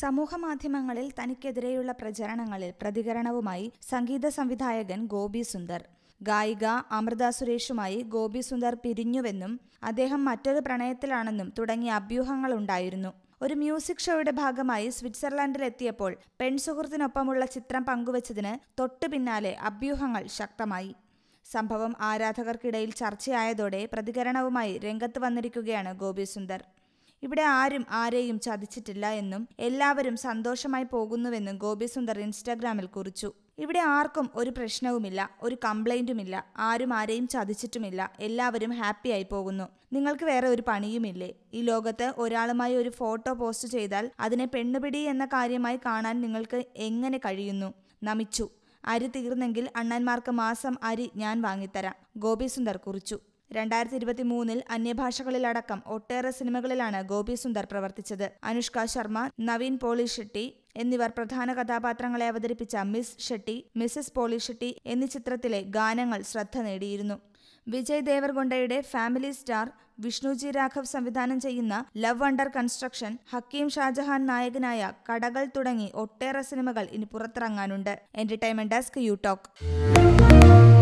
സമൂഹമാധ്യമങ്ങളിൽ തനിക്കെതിരെയുള്ള പ്രചരണങ്ങളിൽ പ്രതികരണവുമായി സംഗീത സംവിധായകൻ ഗോപി സുന്ദർ ഗായിക അമൃത സുരേഷുമായി ഗോപി സുന്ദർ പിരിഞ്ഞുവെന്നും അദ്ദേഹം മറ്റൊരു പ്രണയത്തിലാണെന്നും തുടങ്ങിയ അഭ്യൂഹങ്ങളുണ്ടായിരുന്നു ഒരു മ്യൂസിക് ഷോയുടെ ഭാഗമായി സ്വിറ്റ്സർലൻഡിലെത്തിയപ്പോൾ പെൺസുഹൃത്തിനൊപ്പമുള്ള ചിത്രം പങ്കുവച്ചതിന് തൊട്ടു പിന്നാലെ അഭ്യൂഹങ്ങൾ ശക്തമായി സംഭവം ആരാധകർക്കിടയിൽ ചർച്ചയായതോടെ പ്രതികരണവുമായി രംഗത്ത് വന്നിരിക്കുകയാണ് ഗോപി സുന്ദർ ഇവിടെ ആരും ആരെയും ചതിച്ചിട്ടില്ല എന്നും എല്ലാവരും സന്തോഷമായി പോകുന്നുവെന്നും ഗോപിസുന്ദർ ഇൻസ്റ്റാഗ്രാമിൽ കുറിച്ചു ഇവിടെ ആർക്കും ഒരു പ്രശ്നവുമില്ല ഒരു കംപ്ലൈൻറ്റുമില്ല ആരും ആരെയും ചതിച്ചിട്ടുമില്ല എല്ലാവരും ഹാപ്പിയായി പോകുന്നു നിങ്ങൾക്ക് വേറെ ഒരു പണിയുമില്ലേ ഈ ലോകത്ത് ഒരാളുമായി ഒരു ഫോട്ടോ പോസ്റ്റ് ചെയ്താൽ അതിനെ പെണ്ണുപിടി എന്ന കാര്യമായി കാണാൻ നിങ്ങൾക്ക് എങ്ങനെ കഴിയുന്നു നമിച്ചു അരി തീർന്നെങ്കിൽ അണ്ണന്മാർക്ക് മാസം അരി ഞാൻ വാങ്ങിത്തരാം ഗോപിസുന്ദർ കുറിച്ചു രണ്ടായിരത്തി ഇരുപത്തി മൂന്നിൽ അന്യഭാഷകളിലടക്കം ഒട്ടേറെ സിനിമകളിലാണ് ഗോപി സുന്ദർ പ്രവർത്തിച്ചത് അനുഷ്ക ശർമ്മ നവീൻ പോളി ഷെട്ടി എന്നിവർ പ്രധാന കഥാപാത്രങ്ങളെ അവതരിപ്പിച്ച Miss Shetty Mrs Polishetty എന്നീ ചിത്രത്തിലെ ഗാനങ്ങൾ ശ്രദ്ധ നേടിയിരുന്നു വിജയ് ദേവർകൊണ്ടയുടെ ഫാമിലി സ്റ്റാർ വിഷ്ണുജി രാഘവ് സംവിധാനം ചെയ്യുന്ന love under construction Hakeem Shajahan നായകനായ കടകൾ തുടങ്ങി ഒട്ടേറെ സിനിമകൾ ഇനി പുറത്തിറങ്ങാനുണ്ട് എന്റർടൈൻമെന്റ് ഡെസ്ക് യു ടോക്ക്